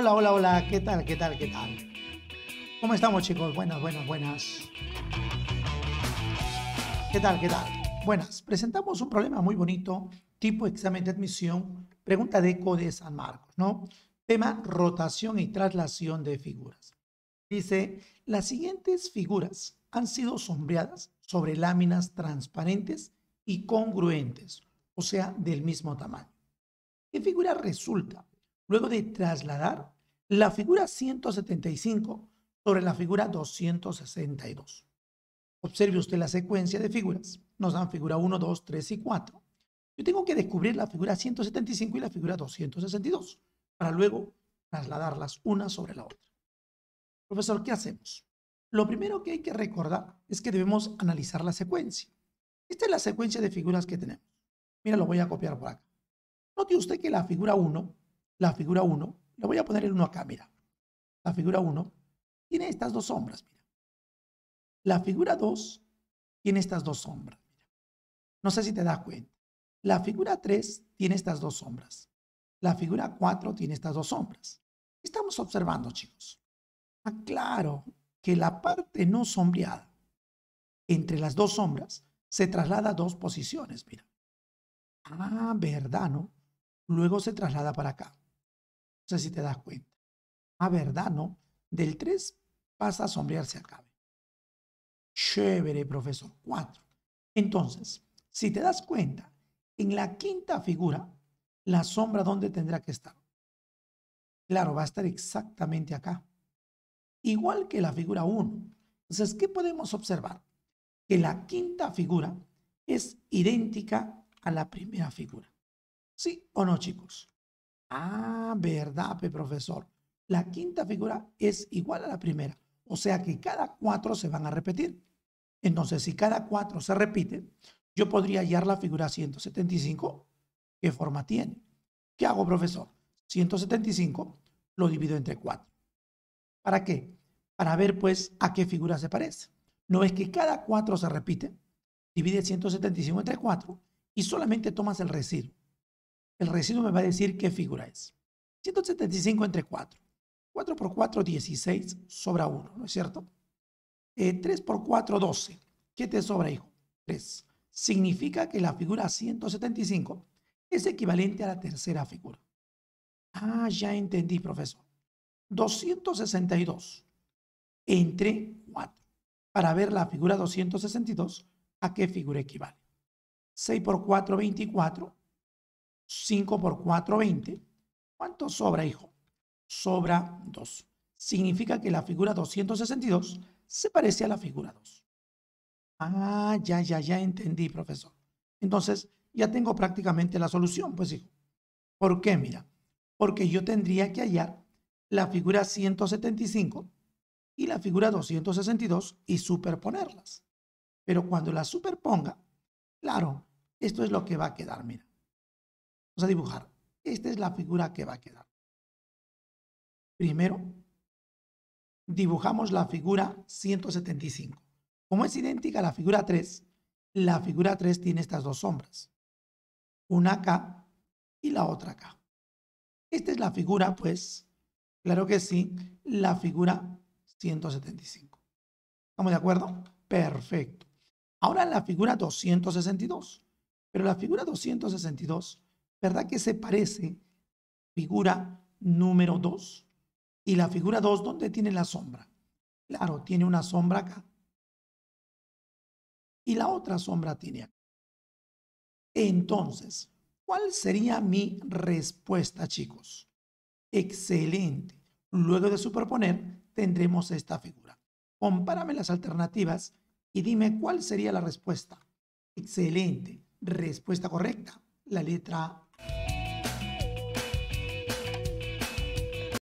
Hola, hola, hola, ¿qué tal, qué tal, qué tal? ¿Cómo estamos chicos? Buenas, buenas, buenas. ¿Qué tal, qué tal? Buenas, presentamos un problema muy bonito, tipo examen de admisión, pregunta de ECO de San Marcos, ¿no? Tema rotación y traslación de figuras. Dice, las siguientes figuras han sido sombreadas sobre láminas transparentes y congruentes, o sea, del mismo tamaño. ¿Qué figura resulta luego de trasladar la figura 175 sobre la figura 262. Observe usted la secuencia de figuras. Nos dan figura 1, 2, 3 y 4. Yo tengo que descubrir la figura 175 y la figura 262 para luego trasladarlas una sobre la otra. Profesor, ¿qué hacemos? Lo primero que hay que recordar es que debemos analizar la secuencia. Esta es la secuencia de figuras que tenemos. Mira, lo voy a copiar por acá. Note usted que la figura 1 la figura 1, le voy a poner el 1 acá, mira. La figura 1 tiene estas dos sombras, mira. La figura 2 tiene estas dos sombras, mira. No sé si te das cuenta. La figura 3 tiene estas dos sombras. La figura 4 tiene estas dos sombras. ¿Qué estamos observando, chicos? Aclaro ah, que la parte no sombreada entre las dos sombras se traslada a dos posiciones, mira. Ah, verdad, ¿no? Luego se traslada para acá. No sé si te das cuenta. Ah, ¿verdad? No. Del 3 pasa a sombrearse acá. Chévere, profesor. 4. Entonces, si te das cuenta, en la quinta figura, la sombra, ¿dónde tendrá que estar? Claro, va a estar exactamente acá. Igual que la figura 1. Entonces, ¿qué podemos observar? Que la quinta figura es idéntica a la primera figura. ¿Sí o no, chicos? Ah, verdad, profesor. La quinta figura es igual a la primera. O sea que cada cuatro se van a repetir. Entonces, si cada cuatro se repite, yo podría hallar la figura 175. ¿Qué forma tiene? ¿Qué hago, profesor? 175 lo divido entre 4. ¿Para qué? Para ver, pues, a qué figura se parece. No es que cada cuatro se repite, divide 175 entre 4 y solamente tomas el residuo el residuo me va a decir qué figura es. 175 entre 4. 4 por 4, 16, sobra 1, ¿no es cierto? 3 eh, por 4, 12. ¿Qué te sobra, hijo? 3. Significa que la figura 175 es equivalente a la tercera figura. Ah, ya entendí, profesor. 262 entre 4. Para ver la figura 262, ¿a qué figura equivale? 6 por 4, 24. 5 por 4, 20. ¿Cuánto sobra, hijo? Sobra 2. Significa que la figura 262 se parece a la figura 2. Ah, ya, ya, ya entendí, profesor. Entonces, ya tengo prácticamente la solución, pues hijo. ¿Por qué? Mira, porque yo tendría que hallar la figura 175 y la figura 262 y superponerlas. Pero cuando las superponga, claro, esto es lo que va a quedar, mira a dibujar. Esta es la figura que va a quedar. Primero, dibujamos la figura 175. Como es idéntica a la figura 3, la figura 3 tiene estas dos sombras. Una acá y la otra acá. Esta es la figura, pues, claro que sí, la figura 175. ¿Estamos de acuerdo? Perfecto. Ahora la figura 262. Pero la figura 262 ¿Verdad que se parece? Figura número 2. Y la figura 2, ¿dónde tiene la sombra? Claro, tiene una sombra acá. Y la otra sombra tiene acá. Entonces, ¿cuál sería mi respuesta, chicos? Excelente. Luego de superponer, tendremos esta figura. Compárame las alternativas y dime cuál sería la respuesta. Excelente. Respuesta correcta, la letra